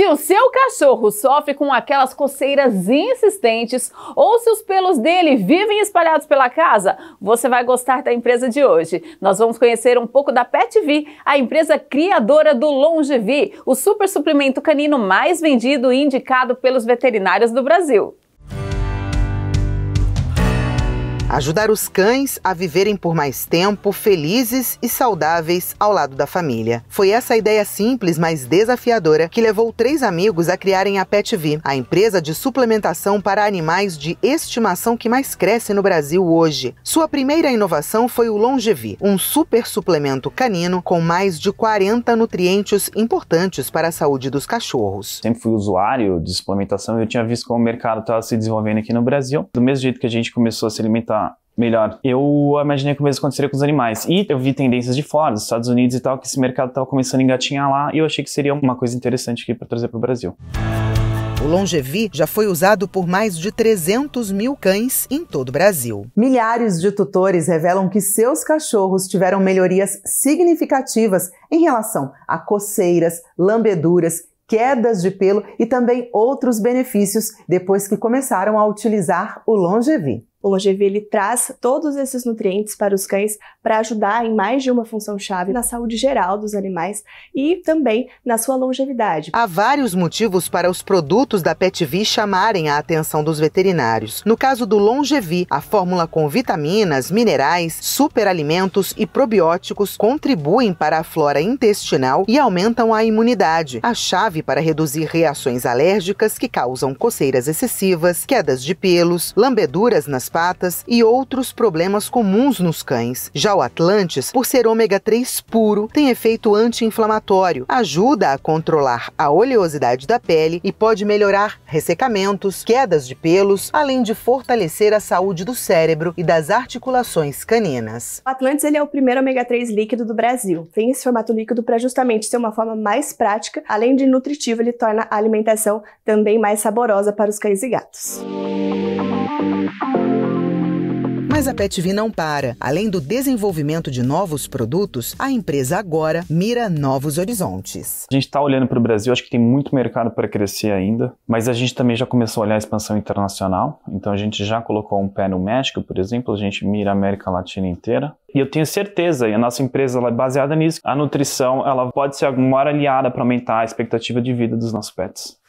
Se o seu cachorro sofre com aquelas coceiras insistentes ou se os pelos dele vivem espalhados pela casa, você vai gostar da empresa de hoje. Nós vamos conhecer um pouco da PetV, a empresa criadora do Longevi, o super suplemento canino mais vendido e indicado pelos veterinários do Brasil. Ajudar os cães a viverem por mais tempo, felizes e saudáveis ao lado da família. Foi essa ideia simples, mas desafiadora, que levou três amigos a criarem a PetV, a empresa de suplementação para animais de estimação que mais cresce no Brasil hoje. Sua primeira inovação foi o Longevi, um super suplemento canino com mais de 40 nutrientes importantes para a saúde dos cachorros. Sempre fui usuário de suplementação e eu tinha visto como o mercado estava se desenvolvendo aqui no Brasil. Do mesmo jeito que a gente começou a se alimentar melhor. Eu imaginei que o mesmo aconteceria com os animais. E eu vi tendências de fora, dos Estados Unidos e tal, que esse mercado estava começando a engatinhar lá e eu achei que seria uma coisa interessante aqui para trazer para o Brasil. O Longevi já foi usado por mais de 300 mil cães em todo o Brasil. Milhares de tutores revelam que seus cachorros tiveram melhorias significativas em relação a coceiras, lambeduras, quedas de pelo e também outros benefícios depois que começaram a utilizar o Longevi. O Longevi ele traz todos esses nutrientes para os cães para ajudar em mais de uma função chave na saúde geral dos animais e também na sua longevidade. Há vários motivos para os produtos da PetV chamarem a atenção dos veterinários. No caso do Longevi, a fórmula com vitaminas, minerais, superalimentos e probióticos contribuem para a flora intestinal e aumentam a imunidade, a chave para reduzir reações alérgicas que causam coceiras excessivas, quedas de pelos, lambeduras nas patas e outros problemas comuns nos cães. Já o Atlantis, por ser ômega 3 puro, tem efeito anti-inflamatório, ajuda a controlar a oleosidade da pele e pode melhorar ressecamentos, quedas de pelos, além de fortalecer a saúde do cérebro e das articulações caninas. O Atlantis ele é o primeiro ômega 3 líquido do Brasil. Tem esse formato líquido para justamente ser uma forma mais prática, além de nutritiva, ele torna a alimentação também mais saborosa para os cães e gatos. Mas a PetV não para. Além do desenvolvimento de novos produtos, a empresa agora mira novos horizontes. A gente está olhando para o Brasil, acho que tem muito mercado para crescer ainda, mas a gente também já começou a olhar a expansão internacional. Então a gente já colocou um pé no México, por exemplo, a gente mira a América Latina inteira. E eu tenho certeza, e a nossa empresa é baseada nisso, a nutrição ela pode ser uma maior aliada para aumentar a expectativa de vida dos nossos pets.